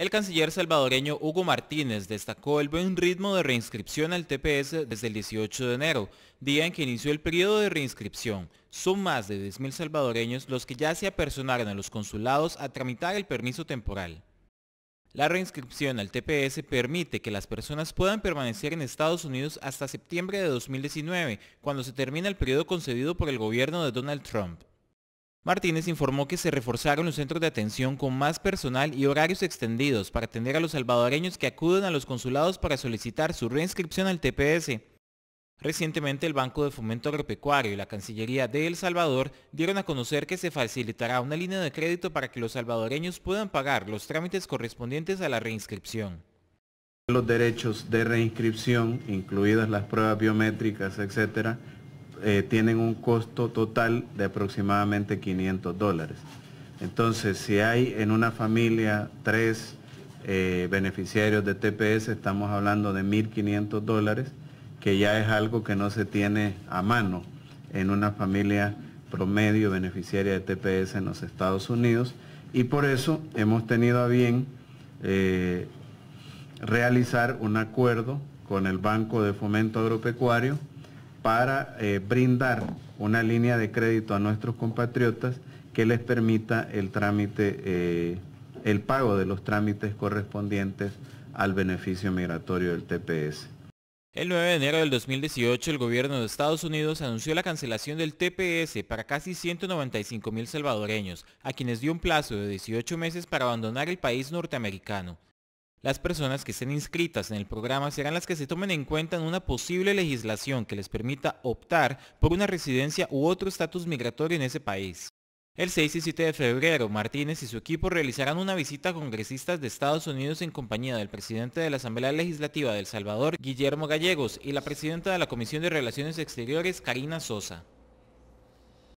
El canciller salvadoreño Hugo Martínez destacó el buen ritmo de reinscripción al TPS desde el 18 de enero, día en que inició el periodo de reinscripción. Son más de 10.000 salvadoreños los que ya se apersonaron a los consulados a tramitar el permiso temporal. La reinscripción al TPS permite que las personas puedan permanecer en Estados Unidos hasta septiembre de 2019, cuando se termina el periodo concedido por el gobierno de Donald Trump. Martínez informó que se reforzaron los centros de atención con más personal y horarios extendidos para atender a los salvadoreños que acuden a los consulados para solicitar su reinscripción al TPS. Recientemente el Banco de Fomento Agropecuario y la Cancillería de El Salvador dieron a conocer que se facilitará una línea de crédito para que los salvadoreños puedan pagar los trámites correspondientes a la reinscripción. Los derechos de reinscripción, incluidas las pruebas biométricas, etcétera, eh, tienen un costo total de aproximadamente 500 dólares. Entonces, si hay en una familia tres eh, beneficiarios de TPS, estamos hablando de 1.500 dólares, que ya es algo que no se tiene a mano en una familia promedio beneficiaria de TPS en los Estados Unidos. Y por eso hemos tenido a bien eh, realizar un acuerdo con el Banco de Fomento Agropecuario para eh, brindar una línea de crédito a nuestros compatriotas que les permita el trámite, eh, el pago de los trámites correspondientes al beneficio migratorio del TPS. El 9 de enero del 2018, el gobierno de Estados Unidos anunció la cancelación del TPS para casi 195 mil salvadoreños, a quienes dio un plazo de 18 meses para abandonar el país norteamericano. Las personas que estén inscritas en el programa serán las que se tomen en cuenta en una posible legislación que les permita optar por una residencia u otro estatus migratorio en ese país. El 6 y 7 de febrero, Martínez y su equipo realizarán una visita a congresistas de Estados Unidos en compañía del presidente de la Asamblea Legislativa de El Salvador, Guillermo Gallegos, y la presidenta de la Comisión de Relaciones Exteriores, Karina Sosa.